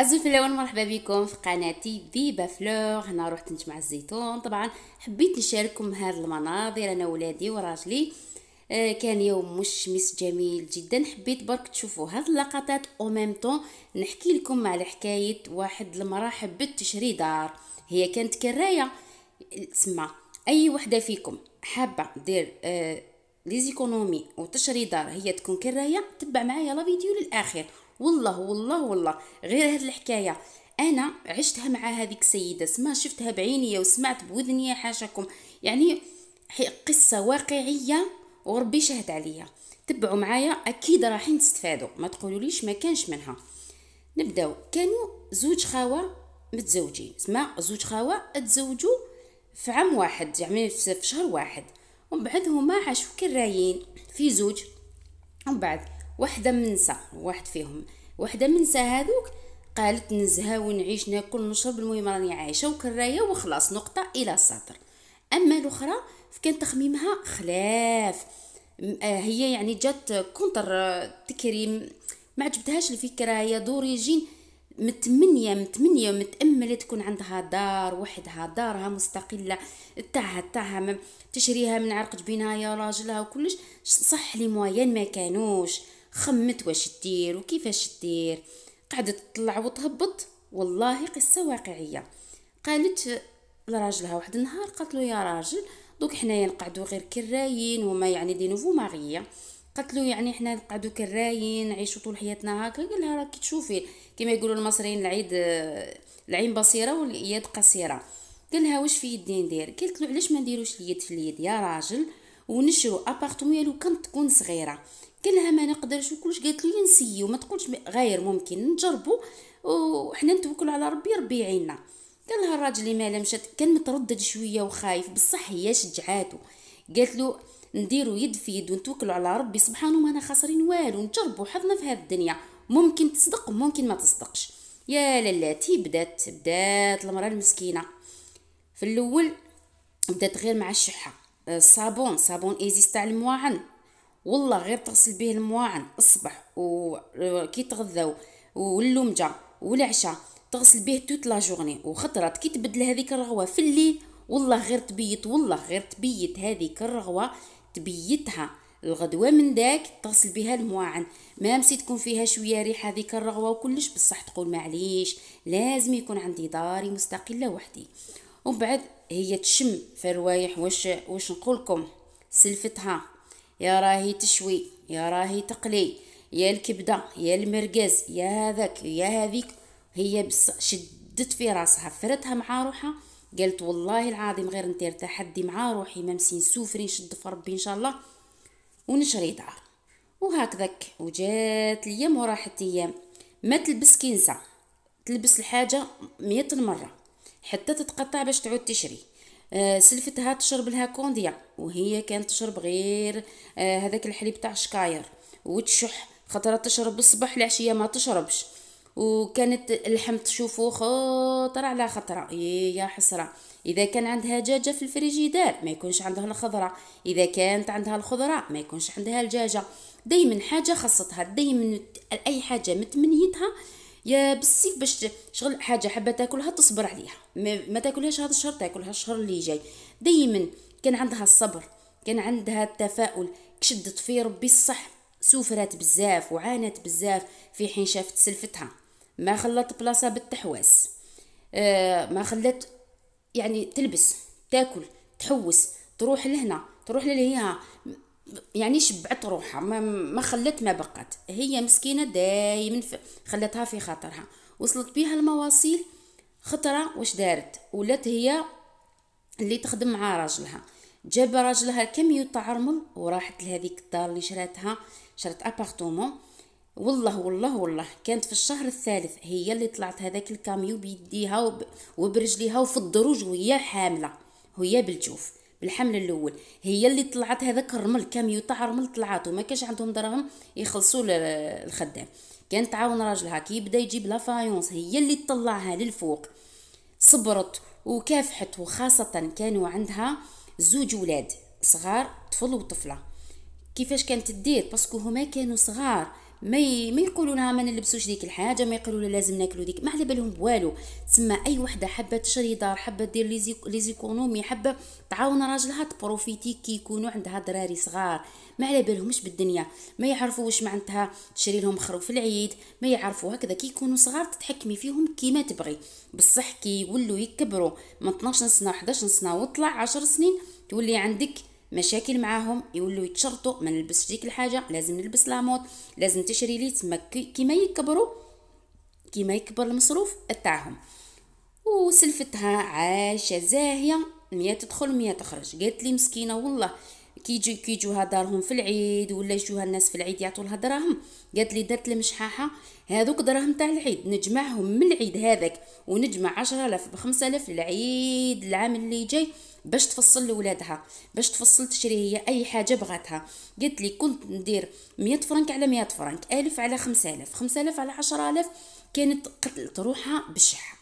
عزو الاول مرحبا بكم في قناتي ديبا فلور هنا رحت نجمع الزيتون طبعا حبيت نشارككم هاد المناظر انا ولادي وراجلي آه، كان يوم مشمس جميل جدا حبيت برك تشوفوا هاد اللقطات او ميم طون نحكي لكم على حكايه واحد المراه حبت تشري دار هي كانت كرايه تسمى اي وحده فيكم حابه دير ليزيكونومي وتشري دار هي تكون كرايه تبع معايا لا فيديو للاخر والله والله والله غير هاد الحكايه انا عشتها مع هذيك السيده سما شفتها بعيني وسمعت بوذني حاشاكم يعني قصه واقعيه وربي شهد عليها تبعوا معايا اكيد راحين تستفادوا ما تقولوليش ما كانش منها نبداو كانوا زوج خاوه متزوجين سما زوج خاوه تزوجوا في عام واحد يعني في شهر واحد ومن بعد هما عاشوا كرايين في زوج ومن بعد وحده منسى واحد فيهم وحده منسى هذوك قالت نزها ونعيش ناكل نشرب المهم راني عايشه وكرايه وخلاص نقطه الى السطر اما الاخرى فكان تخميمها خلاف آه، هي يعني جات كونتر آه، تكريم ما عجبتهاش الفكره هي دوريجين متمنية متمنية متأملة تكون عندها دار وحدها دارها مستقلة تاعها تاعها تشريها من عرق جبينها يا راجلها وكلش صح لي موايان ما كانوش خمت واش دير وكيفاش دير قعدت تطلع وتهبط والله قصة واقعية قالت لراجلها واحد النهار قالت له يا راجل دوك حنايا نقعدو غير كرايين وما يعني دي نوفو ماغيه قالت له يعني حنا نقعدو كرايين نعيشو طول حياتنا هكا قال لها راكي تشوفي كما يقولوا المصريين العيد العين بصيره واليد قصيره قال لها واش في يدي ندير قالت له علاش ما نديروش اليد في اليد يا راجل ونشرو ابارتمون لو كانت تكون صغيره كلها ما نقدرش وكلش قالت لي نسيي وما تقولش غير ممكن نجربو وحنا نتوكلوا على ربي ربي يعيننا قال لها الراجل اللي مالا مشات كان متردد شويه وخايف بصح هي شجعاتو قالت له نديرو يد في يد ونتوكلوا على ربي سبحانه ما انا خاسرين والو نجربو حظنا في هذه الدنيا ممكن تصدق ممكن ما تصدقش يا لالاتي بدات بدات المراه المسكينه في الاول بدات غير مع الشحه الصابون صابون ايزيس تاع المواعن والله غير تغسل به المواعن الصبح وكي تغذاو واللمجه والعشاء تغسل به توت لا جورني وخطرات كي تبدل هذيك الرغوه في الليل والله غير تبيت والله غير تبيت هذيك الرغوه تبيتها الغدوه من داك تغسل بها المواعن مسي تكون فيها شويه ريحه هذيك الرغوه وكلش بصح تقول معليش لازم يكون عندي داري مستقله وحدي وبعد هي تشم في الروايح واش واش نقولكم سلفتها يا راهي تشوي يا راهي تقلي يا الكبده يا المرقاز يا هذاك يا هذيك هي بس شدت في راسها فرتها مع روحها قالت والله العظيم غير ندير تحدي مع روحي ما نسوفري سوفري نشد في ربي ان شاء الله ونشري دار وهكذاك وجات الايام وراحت ايام ما تلبس كنزه تلبس الحاجه مئة مره حتى تتقطع باش تعود تشري آه، سلفتها تشرب لها كونديا وهي كانت تشرب غير آه، هذاك الحليب تاع شكاير وتشح خطرة تشرب الصباح العشية ما تشربش وكانت اللحم تشوفو خطرة على خطرة إيه، يا حسرة إذا كان عندها دجاجة في الفريجيدار ما يكونش عندها الخضرة إذا كانت عندها الخضرة ما يكونش عندها الدجاجة دايما حاجة خصتها دايما أي حاجة متمنيتها يا بالسيف باش شغل حاجه حابه تاكلها تصبر عليها ما, تاكلهاش هذا الشهر تاكلها الشهر اللي جاي دائما كان عندها الصبر كان عندها التفاؤل كشدت في ربي الصح سوفرات بزاف وعانت بزاف في حين شافت سلفتها ما خلت بلاصه بالتحواس آه ما خلت يعني تلبس تاكل تحوس تروح لهنا تروح لهيها يعني شبعت روحها ما, ما خلت ما بقات هي مسكينه دايما خلتها في خاطرها وصلت بيها المواصيل خطره واش دارت ولات هي اللي تخدم مع راجلها جاب راجلها كم تاع وراحت لهذيك الدار اللي شراتها شرات ابارتومون والله والله والله كانت في الشهر الثالث هي اللي طلعت هذاك الكاميو بيديها وبرجليها وفي الدروج وهي حامله وهي بالجوف بالحمل الاول هي اللي طلعت هذاك الرمل كاميو تاع رمل طلعات وما كانش عندهم دراهم يخلصوا الخدام كان تعاون راجلها كي يبدا يجيب لا فايونس هي اللي تطلعها للفوق صبرت وكافحت وخاصة كانوا عندها زوج ولاد صغار طفل وطفلة كيفاش كانت تدير باسكو هما كانوا صغار ما ما يقولوا ما نلبسوش ديك الحاجه ما يقولوا لازم ناكلوا ديك ما على بالهم بوالو تسمى اي وحده حابه تشري دار حابه دير لي زيكونومي حابه تعاون راجلها تبروفيتي كي يكونوا عندها دراري صغار ما على بالهمش بالدنيا ما يعرفوا واش معناتها تشري لهم خروف العيد ما يعرفوا هكذا كي يكونوا صغار تتحكمي فيهم كيما تبغي بصح كي يولوا يكبروا من 12 سنه 11 سنه وطلع 10 سنين تولي عندك مشاكل معاهم يولوا يتشرطوا ما نلبسش ديك الحاجه لازم نلبس لاموت لازم تشري لي تما كيما يكبروا كيما يكبر المصروف تاعهم وسلفتها عايشه زاهيه مية تدخل مية تخرج قالت لي مسكينه والله كي يجوها دارهم في العيد ولا يجوها الناس في العيد يعطوا لها دراهم قالت لي درت المشحاحه هذوك دراهم تاع العيد نجمعهم من العيد هذاك ونجمع 10000 ب 5000 للعيد العام اللي جاي باش تفصل لولادها باش تفصل تشري هي اي حاجه بغاتها قالت لي كنت ندير 100 فرنك على 100 فرنك 1000 على 5000 5000 على 10000 كانت قتلت روحها بالشحه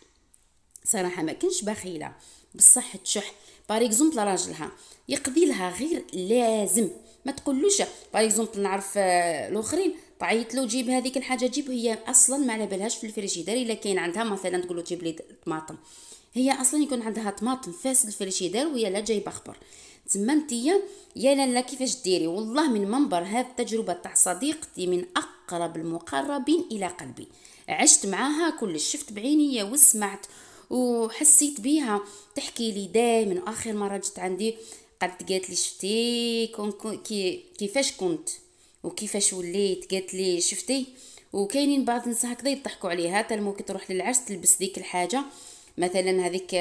صراحه ما كنش بخيله بصح تشح باغ اكزومبل راجلها يقضي لها غير لازم ما تقولوش باغ اكزومبل نعرف آه، الاخرين تعيط طيب، له جيب هذيك الحاجه جيب هي اصلا ما على بالهاش في الفريجيدار الا كاين عندها مثلا تقول له جيب لي طماطم هي اصلا يكون عندها طماطم فاسد الفريشيدار وهي لا جايبه خبر تما نتيا يا لالا كيفاش ديري والله من منبر هذه التجربه تاع صديقتي من اقرب المقربين الى قلبي عشت معاها كل شفت بعيني وسمعت وحسيت بيها تحكي لي دائما اخر مره جت عندي قد قالت لي شفتي كون كي كيفاش كنت وكيفاش وليت قالت لي شفتي وكاينين بعض الناس هكذا يضحكوا عليها حتى كي تروح للعرس تلبس ديك الحاجه مثلا هذيك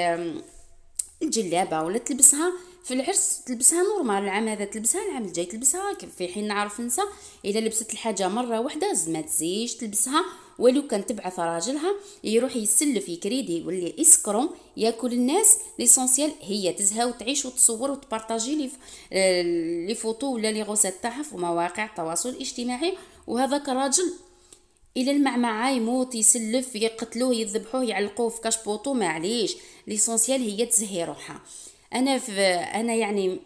الجلابه ولا تلبسها في العرس تلبسها نورمال العام هذا تلبسها العام الجاي تلبسها في حين نعرف نسى إلا لبست الحاجه مره واحده ما تزيش تلبسها ولو كان تبعث راجلها يروح يسلف يكريدي يولي يسكرو ياكل الناس ليسونسيال هي تزهى وتعيش وتصور وتبارطاجي آه، لي فوتو ولا لي غوسات تاعها في مواقع التواصل الاجتماعي وهذاك الراجل الى المعمعة يموت يسلف يقتلوه يذبحوه يعلقوه في كاشبوطو معليش ليسونسيال هي تزهي روحها انا في انا يعني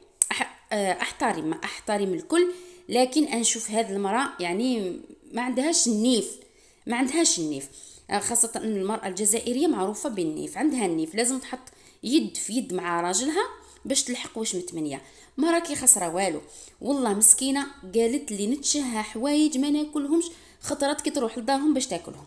احترم احترم الكل لكن انشوف هذه المراه يعني ما عندهاش النيف ما عندهاش النيف خاصة أن المرأة الجزائرية معروفة بالنيف عندها النيف لازم تحط يد في يد مع راجلها باش تلحق واش متمنية ما راكي خسره والو والله مسكينه قالت لي نتشهى حوايج ما ناكلهمش خطرات كي تروح لدارهم باش تاكلهم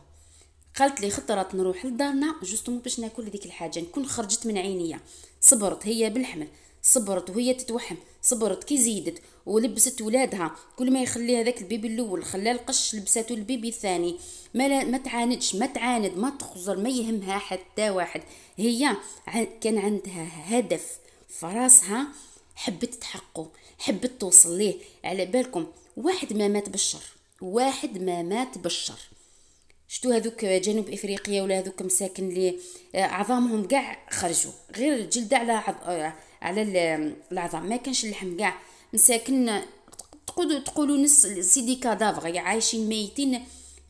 قالت لي خطرات نروح لدارنا جوستمون باش ناكل ديك الحاجه نكون خرجت من عينيا صبرت هي بالحمل صبرت وهي تتوحم صبرت كي زيدت ولبست ولادها كل ما يخلي هذاك البيبي الاول خلاه القش لبسته البيبي الثاني ما, لا ما تعاندش ما تعاند ما تخزر ما يهمها حتى واحد هي كان عندها هدف فراسها حبت تحقه حبت توصل ليه على بالكم واحد ما مات بالشر واحد ما مات بالشر شتو هذوك جنوب افريقيا ولا هذوك مساكن اللي آه، عظامهم كاع خرجوا غير الجلد على عض... آه، على العظام ما كانش اللحم كاع مساكن تقولوا تقولوا نص سيدي كادافغ يعني عايشين ميتين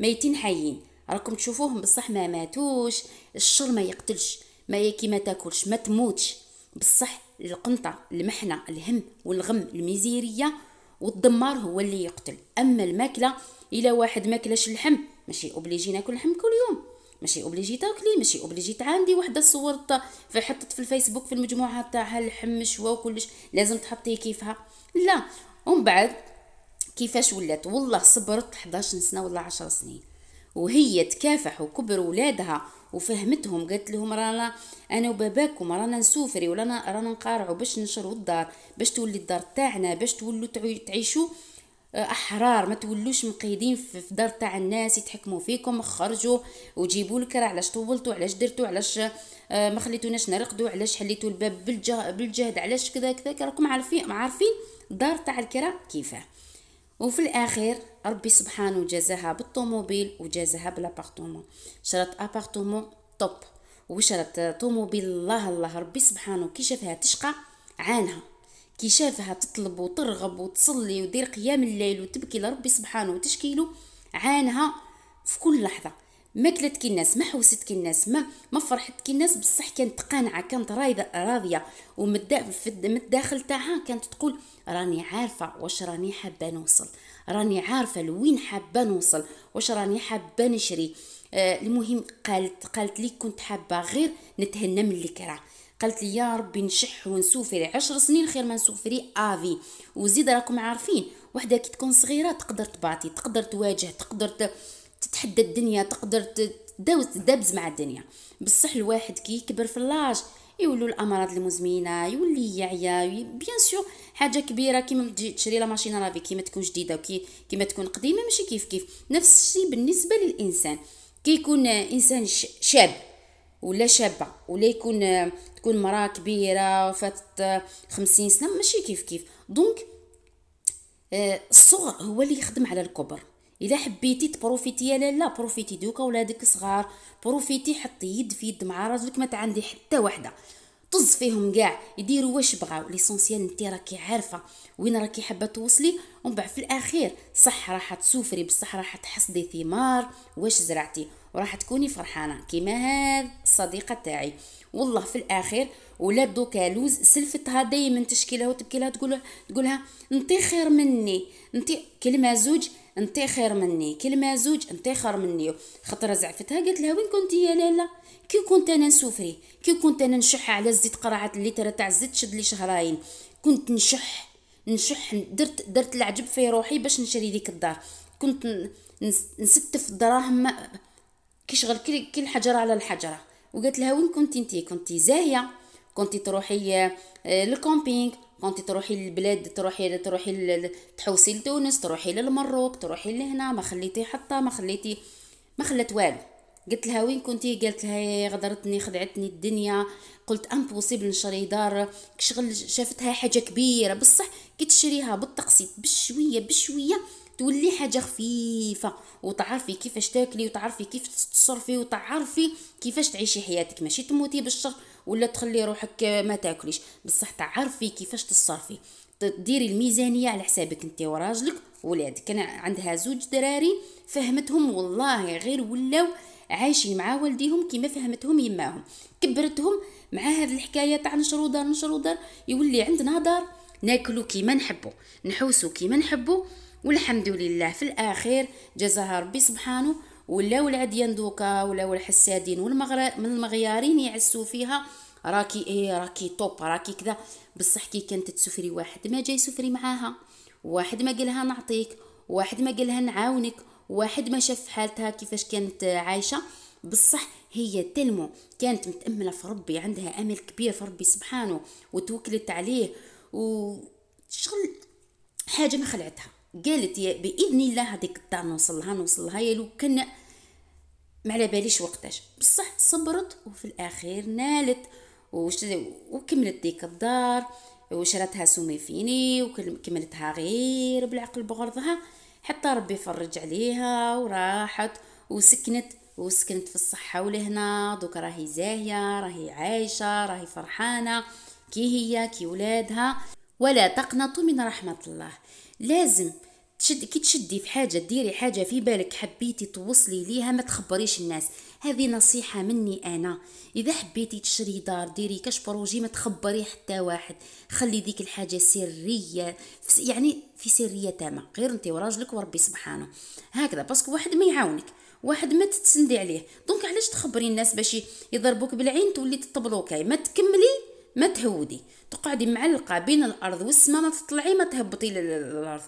ميتين حيين راكم تشوفوهم بصح ما ماتوش الشر ما يقتلش ما كي ما تاكلش ما تموتش بصح القنطة المحنة الهم والغم الميزيرية والدمار هو اللي يقتل اما الماكله إلى واحد ماكلش اللحم ماشي اوبليجي ناكل اللحم كل يوم ماشي اوبليجي تاكلي ماشي اوبليجي عندي وحده صورت في حطت في الفيسبوك في المجموعه تاعها اللحم مشوى وكلش لازم تحطيه كيفها لا ومن بعد كيفاش ولات والله صبرت 11 سنه ولا 10 سنين وهي تكافح وكبر ولادها وفهمتهم قالت لهم رانا انا وباباكم رانا نسوفري ولا رانا نقارعوا باش نشروا الدار باش تولي الدار تاعنا باش تولوا تعيشوا آه، احرار ما تولوش مقيدين في دار تاع الناس يتحكموا فيكم خرجوا وجيبوا لك راه علاش طولتوا علاش درتوا علاش آه، ما خليتوناش نرقدوا علاش حليتوا الباب بالجهد, بالجهد علاش كذا كذا راكم عارفين عارفين دار تاع الكرا كيفاه وفي الأخير ربي سبحانه جازاها بالطوموبيل وجازها بالابارتومون شرات ابارتومون توب وشرات طوموبيل الله الله ربي سبحانه كي شافها تشقى عانها كي شافها تطلب وترغب وتصلي ودير قيام الليل وتبكي لربي سبحانه وتشكيله عانها في كل لحظه ما كي الناس ما حوست كي الناس ما ما فرحت كي الناس بصح كانت قانعه كانت رايده راضيه ومن الداخل تاعها كانت تقول راني عارفه واش راني حابه نوصل راني عارفه لوين حابه نوصل واش راني حابه نشري آه المهم قالت قالت لي كنت حابه غير نتهنى من الكره قالت لي يا ربي نشح ونسوفري عشر سنين خير ما نسوفري افي وزيد راكم عارفين وحده كي تكون صغيره تقدر تباطي تقدر تواجه تقدر ت... تتحدى الدنيا تقدر تداوز تدبز مع الدنيا بصح الواحد كي يكبر في اللاج يولوا الامراض المزمنه يولي يعيا بيان سور حاجه كبيره كيما تجي تشري لا ماشينه لافي كيما تكون جديده وكي كيما تكون قديمه ماشي كيف كيف نفس الشيء بالنسبه للانسان كي يكون انسان شاب ولا شابه ولا يكون تكون مراه كبيره فاتت خمسين سنه ماشي كيف كيف دونك آه، الصغر هو اللي يخدم على الكبر الا حبيتي تبروفيتي يا لالا بروفيتي دوكا ولادك صغار بروفيتي حطي يد في يد مع راجلك ما عندي حتى وحده طز فيهم كاع يديروا واش بغاو ليسونسيال نتي راكي عارفه وين راكي حابه توصلي ومن بعد في الاخير صح راح تسوفري بصح راح تحصدي ثمار واش زرعتي وراح تكوني فرحانه كيما هاد الصديقه تاعي والله في الاخير ولا دوكا لوز سلفتها دايما تشكي لها وتبكي لها تقول تقولها انت خير مني انت كلمه زوج انت خير مني كلمه زوج انت خير مني خطره زعفتها قالت لها وين كنتي يا لالا كي كنت انا نسوفري كي كنت انا نشح على الزيت قرعه الليتر تاع الزيت شد لي شهرين كنت نشح نشح درت درت العجب في روحي باش نشري ديك الدار كنت نستف الدراهم شغل كل كل حجره على الحجره وقالت لها وين كنتي انتي كنتي زاهيه كنتي تروحي آه، للكومبينغ كنتي تروحي للبلاد تروحي تروحي تحوسي لتونس تروحي للمروك تروحي لهنا ما خليتي حتى ما خليتي ما خلت والو قلت لها وين كنتي قالت لها إيه، غدرتني خدعتني الدنيا قلت امبوسيبل نشري دار شغل شافتها حاجه كبيره بصح كي تشريها بالتقسيط بشويه بشويه تولي حاجه خفيفه وتعرفي كيفاش تاكلي وتعرفي كيف تصرفي وتعرفي كيفاش تعيشي حياتك ماشي تموتي بالشر ولا تخلي روحك ما تاكليش بصح تعرفي كيفاش تصرفي ديري الميزانيه على حسابك انت وراجلك ولادك انا عندها زوج دراري فهمتهم والله غير ولاو عايشين مع والديهم كيما فهمتهم يماهم كبرتهم مع هاد الحكايه تاع نشرو دار نشرو دار يولي عندنا دار ناكلو كيما نحبو نحوسو كيما نحبو والحمد لله في الاخير جزاها ربي سبحانه ولاو العديان دوكا ولاو الحسادين والمغر من المغيارين يعسوا فيها راكي ايه راكي توب راكي كذا بصح كي كانت تسفري واحد ما جاي سفري معاها واحد ما قالها نعطيك واحد ما قالها نعاونك واحد ما شاف حالتها كيفاش كانت عايشه بصح هي تلمو كانت متأملة في ربي عندها أمل كبير في ربي سبحانه وتوكلت عليه وشغل حاجة ما خلعتها قالت يا باذن الله هذيك الدار نوصلها نوصلها يا لو كان ما على باليش وقتاش بصح صبرت وفي الاخير نالت وكملت ديك الدار وشرتها سومي فيني وكملتها غير بالعقل بغرضها حتى ربي فرج عليها وراحت وسكنت وسكنت في الصحة ولهنا دوك راهي زاهية راهي عايشة راهي فرحانة كي هي كي ولادها ولا تقنطوا من رحمة الله لازم تشد كي تشدي في حاجه ديري حاجه في بالك حبيتي توصلي ليها ما تخبريش الناس هذه نصيحه مني انا اذا حبيتي تشري دار ديري كاش بروجي ما تخبري حتى واحد خلي ديك الحاجه سريه يعني في سريه تامه غير انت وراجلك وربي سبحانه هكذا باسكو واحد ما يعاونك واحد ما تتسندي عليه دونك علاش تخبري الناس باش يضربوك بالعين تولي تطبلوكاي ما تكملي ما تهودي تقعدي معلقه بين الارض والسماء ما تطلعي ما تهبطي للارض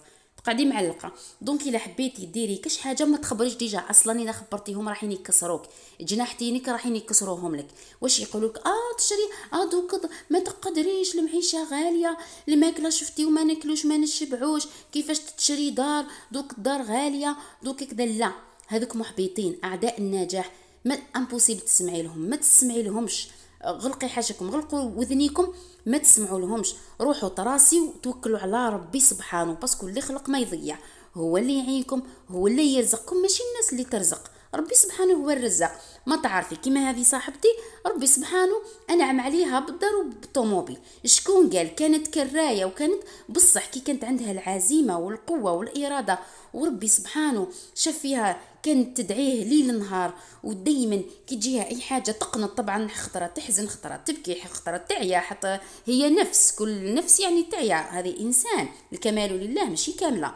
قاعدي معلقه دونك الا حبيتي ديري كاش حاجه ما تخبريش ديجا اصلا الا خبرتيهم راحين يكسروك جناحتينك راحين يكسروهم لك واش يقولوا لك اه تشري اه دوك ما تقدريش المعيشه غاليه الماكله شفتي وما ناكلوش ما نشبعوش كيفاش تشري دار دوك الدار غاليه دوك كذا لا هذوك محبطين اعداء النجاح ما امبوسيبل تسمعي لهم ما تسمعي لهمش غلقي حاجكم غلقوا وذنيكم ما تسمعوا لهمش روحوا تراسي وتوكلوا على ربي سبحانه باسكو اللي خلق ما يضيع هو اللي يعينكم هو اللي يرزقكم ماشي الناس اللي ترزق ربي سبحانه هو الرزاق ما تعرفي كيما هذه صاحبتي ربي سبحانه انعم عليها بالدار وبالطوموبيل شكون قال كانت كرايه وكانت بصح كي كانت عندها العزيمه والقوه والاراده وربي سبحانه شاف فيها كانت تدعيه ليل نهار ودايما كي تجيها اي حاجه تقنط طبعا خطره تحزن خطره تبكي خطره تعيا حتى هي نفس كل نفس يعني تعيا هذه انسان الكمال لله ماشي كامله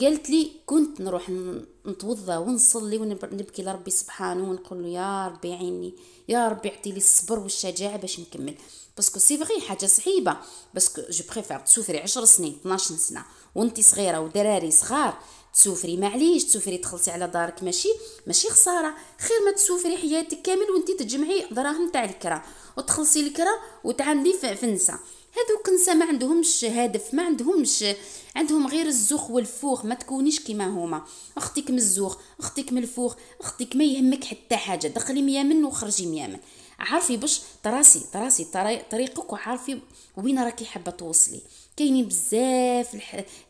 قالت لي كنت نروح نتوضى ونصلي ونبكي لربي سبحانه ونقول له يا ربي عيني يا ربي اعطي لي الصبر والشجاعه باش نكمل باسكو سي فغي حاجه صعيبه باسكو جو بريفير تسوفري 10 سنين 12 سنه وانت صغيره ودراري صغار تسوفري معليش تسوفري تخلصي على دارك ماشي ماشي خساره خير ما تسوفري حياتك كامل وانت تجمعي دراهم تاع الكرا وتخلصي الكرا وتعاندي في فنسه هذوك نسا ما عندهمش هدف ما عندهمش عندهم غير الزوخ والفوخ ما تكونيش كيما هما اختك من الزوخ اختك من الفوخ اختك ما يهمك حتى حاجه دخلي ميامن وخرجي ميامن عارفي باش تراسي تراسي طريقك وعارفي وين راكي حابه توصلي كاينين بزاف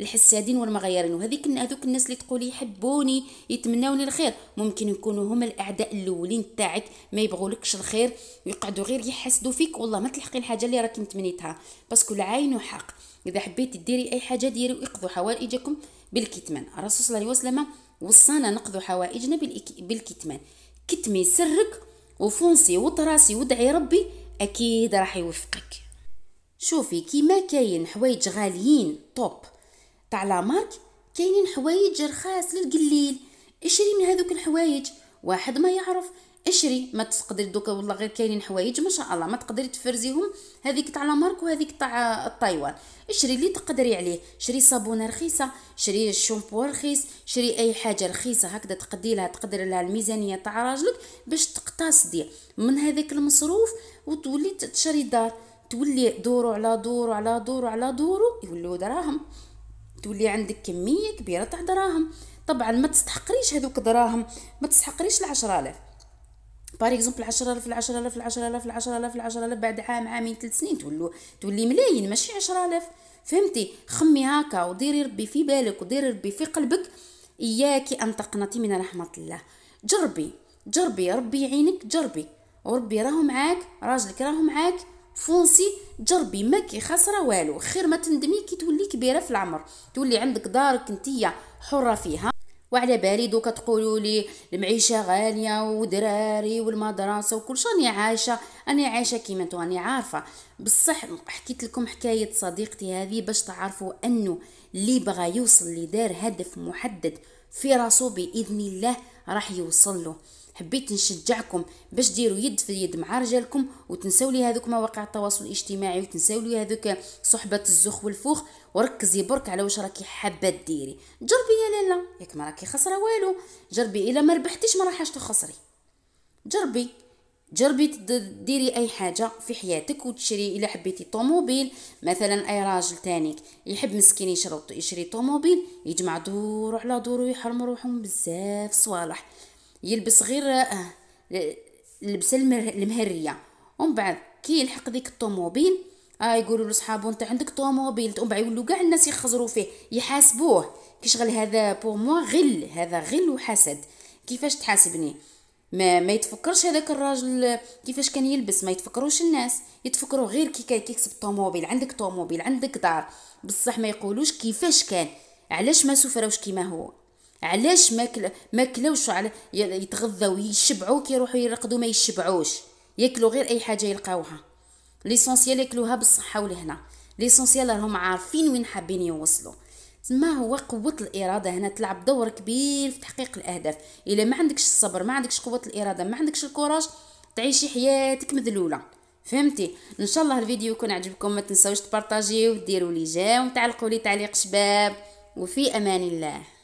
الحسادين والمغيرين وهذيك هذوك الناس اللي تقولي يحبوني يتمناوني الخير ممكن يكونوا هما الاعداء الاولين تاعك ما يبغولكش الخير ويقعدوا غير يحسدوا فيك والله ما تلحقي الحاجه اللي راكي متمنيتها باسكو العين حق اذا حبيتي ديري اي حاجه ديري واقضوا حوائجكم بالكتمان الرسول صلى الله عليه وسلم وصانا نقضوا حوائجنا بالكتمان كتمي سرك وفونسي وطراسي ودعي ربي اكيد راح يوفقك شوفي كيما كاين حوايج غاليين طوب تاع لا مارك كاينين حوايج رخاص للقليل اشري من هذوك الحوايج واحد ما يعرف اشري ما تقدري دوكا والله غير كاينين حوايج ما شاء الله ما تقدري تفرزيهم هذيك تاع لا مارك وهذيك تاع الطايوان اشري اللي تقدري عليه شري صابونه رخيصه شري الشامبو رخيص شري اي حاجه رخيصه هكذا تقدي لها تقدر لها الميزانيه تاع راجلك باش تقتصدي من هذاك المصروف وتولي تشري دار تولي دوره على دوره على دوره على دوره يولوا دراهم تولي عندك كميه كبيره تاع دراهم طبعا ما تستحقريش هذوك الدراهم ما تستحقريش العشرة آلاف بار اكزومبل 10000 10000 10000 10000 10000 بعد عام عامين ثلاث سنين تولوا تولي ملايين ماشي 10000 فهمتي خمي هكا وديري ربي في بالك وديري ربي في قلبك اياك ان تقنطي من رحمه الله جربي جربي ربي يعينك جربي وربي راهو معاك راجلك راهو معاك فونسي جربي ما كي خسره والو خير ما تندمي كي تولي كبيره في العمر تولي عندك دارك انتيا حره فيها وعلى بالي دوكا تقولوا لي المعيشه غاليه ودراري والمدرسه وكل شيء راني عايشه انا عايشه كيما انتو راني عارفه بصح حكيت لكم حكايه صديقتي هذه باش تعرفوا انه اللي بغى يوصل لدار هدف محدد في راسو باذن الله راح يوصل له حبيت نشجعكم باش ديروا يد في يد مع رجالكم وتنساو لي هذوك مواقع التواصل الاجتماعي وتنساو لي هذوك صحبه الزخ والفوخ وركزي برك على واش راكي حابه ديري جربي يا لالا ياك ما راكي خسره والو جربي الا ما ربحتيش ما راحش تخسري جربي جربي ديري اي حاجه في حياتك وتشري الا حبيتي طوموبيل مثلا اي راجل تانيك يحب مسكين يشري يشري طوموبيل يجمع دورو على دورو يحرم روحهم بزاف صوالح يلبس غير اللبسه آه، المهريه ومن بعد كي يلحق ديك الطوموبيل اه يقولوا لصحابو انت عندك طوموبيل ومن بعد يولوا كاع الناس يخزروا فيه يحاسبوه كيشغل هذا بور موا غل هذا غل وحسد كيفاش تحاسبني ما ما يتفكرش هذاك الراجل كيفاش كان يلبس ما يتفكروش الناس يتفكروا غير كي كيكسب طوموبيل عندك طوموبيل عندك دار بصح ما يقولوش كيفاش كان علاش ما سفروش كيما هو علاش ماكل ماكلوش على يتغذاو يشبعو كيروحو يرقدوا ما يشبعوش ياكلوا غير اي حاجه يلقاوها ليسونسيال ياكلوها بالصحه ولهنا ليسونسيال راهم عارفين وين حابين يوصلوا ما هو قوة الإرادة هنا تلعب دور كبير في تحقيق الأهداف إلا ما عندكش الصبر ما عندكش قوة الإرادة ما عندكش الكوراج تعيشي حياتك مذلولة فهمتي ان شاء الله الفيديو يكون عجبكم ما تنساوش تبارطاجيو وديروا لي جيم وتعلقوا لي تعليق شباب وفي امان الله